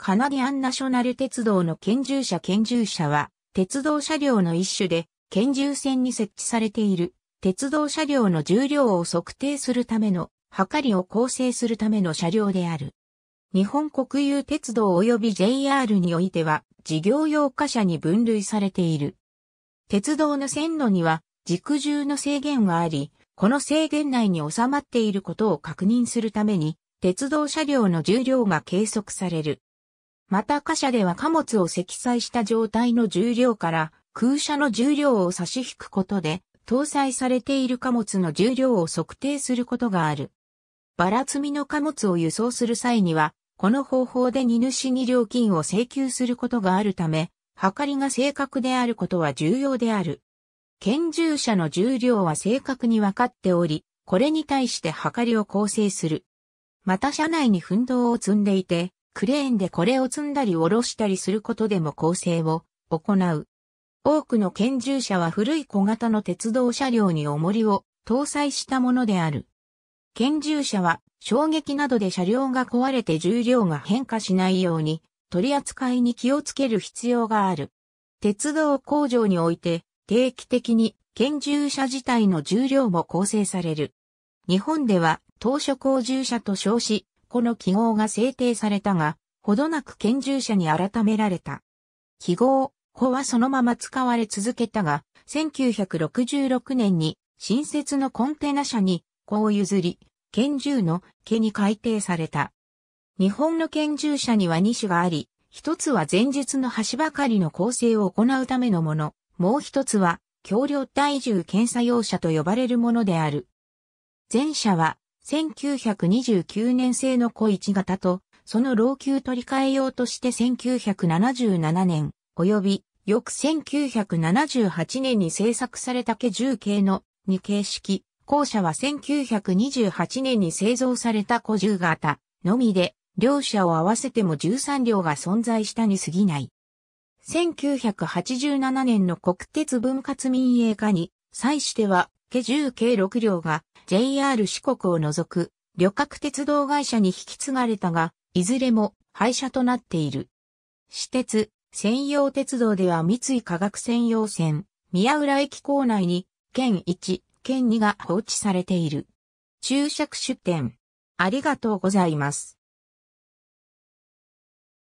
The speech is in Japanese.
カナディアンナショナル鉄道の拳銃車拳銃車は、鉄道車両の一種で、拳銃線に設置されている、鉄道車両の重量を測定するための、測りを構成するための車両である。日本国有鉄道及び JR においては、事業用貨車に分類されている。鉄道の線路には、軸重の制限があり、この制限内に収まっていることを確認するために、鉄道車両の重量が計測される。また貨車では貨物を積載した状態の重量から空車の重量を差し引くことで、搭載されている貨物の重量を測定することがある。バラ積みの貨物を輸送する際には、この方法で荷主に料金を請求することがあるため、測りが正確であることは重要である。拳銃車の重量は正確に分かっており、これに対して測りを構成する。また車内に噴闘を積んでいて、クレーンでこれを積んだり下ろしたりすることでも構成を行う。多くの拳銃車は古い小型の鉄道車両に重りを搭載したものである。拳銃車は衝撃などで車両が壊れて重量が変化しないように取り扱いに気をつける必要がある。鉄道工場において定期的に拳銃車自体の重量も構成される。日本では当初工銃車と称しこの記号が制定されたが、ほどなく拳銃者に改められた。記号、法はそのまま使われ続けたが、1966年に新設のコンテナ車に、こう譲り、拳銃の毛に改定された。日本の拳銃者には2種があり、一つは前述の橋ばかりの構成を行うためのもの、もう一つは、橋梁体重検査用車と呼ばれるものである。前者は、1929年製の小1型と、その老朽取り替え用として1977年、及び翌1978年に製作された計10系の2形式、後者は1928年に製造された小10型のみで、両者を合わせても13両が存在したに過ぎない。1987年の国鉄分割民営化に、際しては、計10計6両が JR 四国を除く旅客鉄道会社に引き継がれたが、いずれも廃車となっている。私鉄、専用鉄道では三井化学専用線、宮浦駅構内に、県1、県2が放置されている。注釈出店。ありがとうございます。